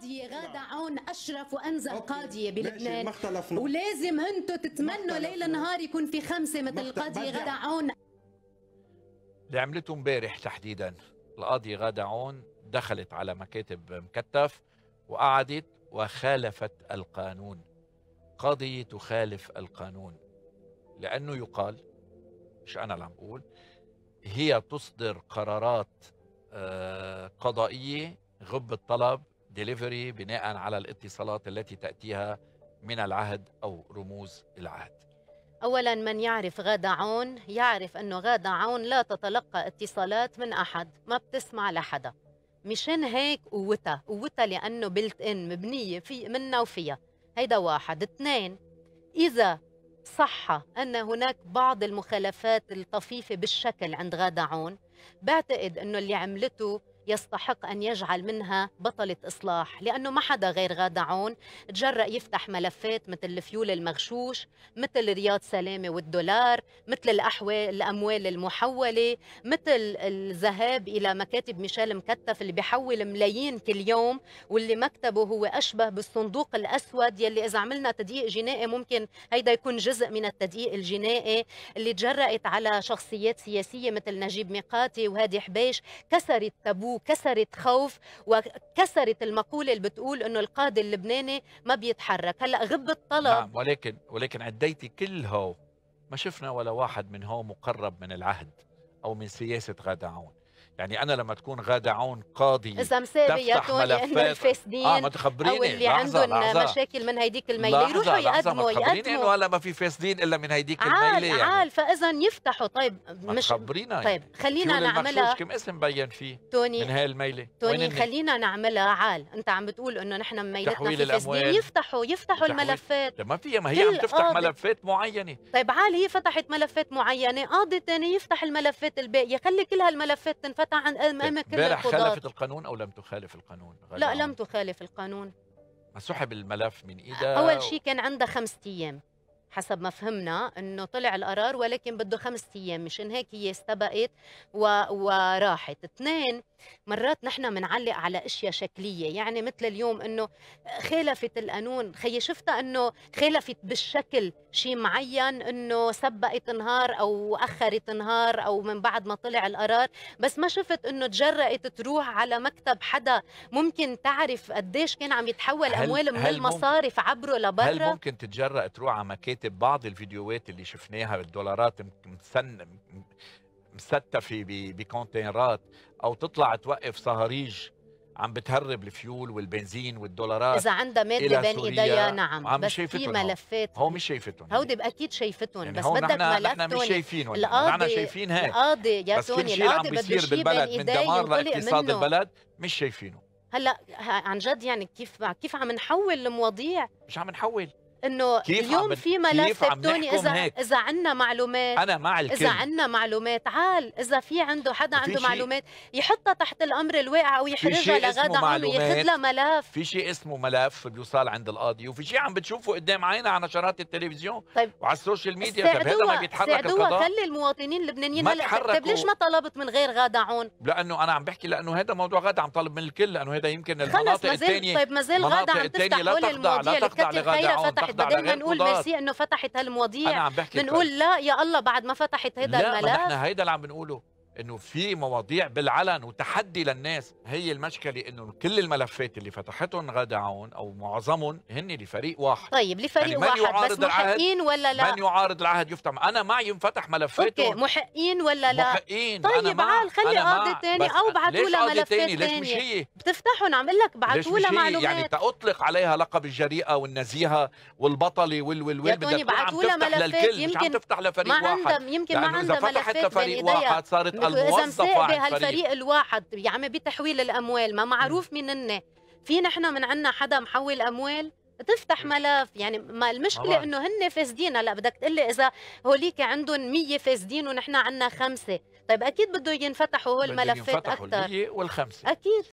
قاضية غادة نعم. عون أشرف وأنزل أوكي. قاضية بلبنان ما اختلفنا ولازم هنتو تتمنوا ليل نهار يكون في خمسة مثل القاضية غادة عون اللي عملته امبارح تحديدا القاضية غادة عون دخلت على مكاتب مكتف وقعدت وخالفت القانون قاضية تخالف القانون لأنه يقال مش أنا اللي عم بقول هي تصدر قرارات آه، قضائية غب الطلب ديليفري بناء على الاتصالات التي تأتيها من العهد أو رموز العهد أولا من يعرف غادة عون يعرف أنه غادة عون لا تتلقى اتصالات من أحد ما بتسمع لحدا مشان هيك قوتها قوتها لأنه بلت إن مبنية في منا وفيها هيدا واحد اثنين إذا صح أن هناك بعض المخالفات الطفيفة بالشكل عند غادة عون بعتقد أنه اللي عملته يستحق أن يجعل منها بطلة إصلاح لأنه ما حدا غير غادة عون تجرأ يفتح ملفات مثل الفيول المغشوش مثل رياض سلامة والدولار مثل الأحوال الأموال المحولة مثل الذهاب إلى مكاتب ميشيل مكتف اللي بيحول ملايين كل يوم واللي مكتبه هو أشبه بالصندوق الأسود يلي إذا عملنا تدقيق جنائي ممكن هيدا يكون جزء من التدقيق الجنائي اللي تجرأت على شخصيات سياسية مثل نجيب ميقاتي وهادي حبيش كسرت تابو وكسرت خوف وكسرت المقوله اللي بتقول انه القاضي اللبناني ما بيتحرك هلا غب الطلب نعم ولكن ولكن عديتي كل هو ما شفنا ولا واحد من هو مقرب من العهد او من سياسه غادة عون يعني انا لما تكون غاده عون قاضي اذا مساوي يا توني انه الفاسدين اه ما تخبريني او اللي عندهم مشاكل من هيديك الميله يروحوا يقدموا يقدموا انه هلا ما في فاسدين الا من هيديك عال الميله يعني عال فاذا يفتحوا طيب مش خبرينا طيب خلينا نعملها كم اسم بين فيه توني من هاي الميله توني خلينا نعملها عال انت عم بتقول انه نحن ميلتنا في فاسدين يفتحوا يفتحوا الملفات ما فيها ما هي عم تفتح ملفات معينه طيب عال هي فتحت ملفات معينه قاضي ثاني يفتح الملفات الباقيه خلي كل هالملفات تنفتح قطعا كل امبارح خالفت القانون او لم تخالف القانون؟ لا لم تخالف القانون سحب الملف من ايدها اول شيء كان عندها خمسة ايام حسب ما فهمنا انه طلع القرار ولكن بده خمس ايام مشان هيك هي استبقت و... وراحت اثنين مرات نحن بنعلق على اشياء شكليه يعني مثل اليوم انه خالفت القانون خي شفتها انه خالفت بالشكل شيء معين انه سبقت نهار او اخرت نهار او من بعد ما طلع القرار بس ما شفت انه تجرأت تروح على مكتب حدا ممكن تعرف قديش كان عم يتحول اموال من المصارف عبره لبرا هل ممكن تتجرأ تروح على مكاتب بعض الفيديوهات اللي شفناها بالدولارات مسن مستفه بكونتينرات او تطلع توقف صهاريج عم بتهرب الفيول والبنزين والدولارات اذا عندها ماده بين ايديها نعم عم بس في ملفات هو مش شايفتهم هودي اكيد شايفتهم يعني بس بدك ملف نحن مش شايفينهم نحن شايفين هيك القاضي يا توني القاضي بده يشيل بالبلد من دمار لاقتصاد البلد مش شايفينه هلا عن جد يعني كيف كيف عم نحول المواضيع مش عم نحول انه اليوم في ملف توني اذا هيك. اذا عندنا معلومات انا مع الكل اذا عندنا معلومات عال اذا في عنده حدا عنده معلومات يحطها تحت الامر الواقع او يحرجها لغدا عم ياخذ لها ملف في شيء اسمه ملف بيوصل عند القاضي وفي شيء عم بتشوفه قدام عينا على نشرات التلفزيون طيب وعلى السوشيال ميديا طيب هذا ما بيتحرك القضاء خلي المواطنين اللبنانيين هلا طيب،, طيب ليش ما طلبت من غير غاده عون؟ لانه انا عم بحكي لانه هذا موضوع غاده عم طالب من الكل لانه هذا يمكن المناطق الثانيه طيب ما زال غاده عم تفتح كل المواضيع اللي كثر خيرها واحد بدل ما نقول ميرسي انه فتحت هالمواضيع بنقول لا يا الله بعد ما فتحت هيدا الملف لا نحن هيدا اللي عم بنقوله انه في مواضيع بالعلن وتحدي للناس هي المشكله انه كل الملفات اللي فتحتهم غدا عون او معظمهم هن لفريق واحد طيب لفريق يعني من واحد بس محقين ولا لا من يعارض العهد يفتح انا معي ينفتح ملفاته اوكي محقين ولا لا محقين طيب أنا عال خلي قاضي ثاني او بعثوا لها ملفات تاني ليش مش هي بتفتحهم عم اقول لك بعثوا لها يعني معلومات يعني تطلق عليها لقب الجريئه والنزيهه والبطله وال وال وال بدها عم تفتح للكل يمكن مش عم تفتح لفريق واحد يمكن ما عندها ملفات اذا فتحت لفريق واحد صارت الموظف بهالفريق الواحد يا عمي بتحويل الاموال ما معروف مين هن في نحن من عندنا حدا محول اموال تفتح ملف يعني ما المشكله طبعا. انه هن فاسدين هلا بدك تقول لي اذا هوليك عندهم 100 فاسدين ونحن عندنا خمسه طيب اكيد بده ينفتحوا هول الملفات اكثر الفتحوا والخمسه اكيد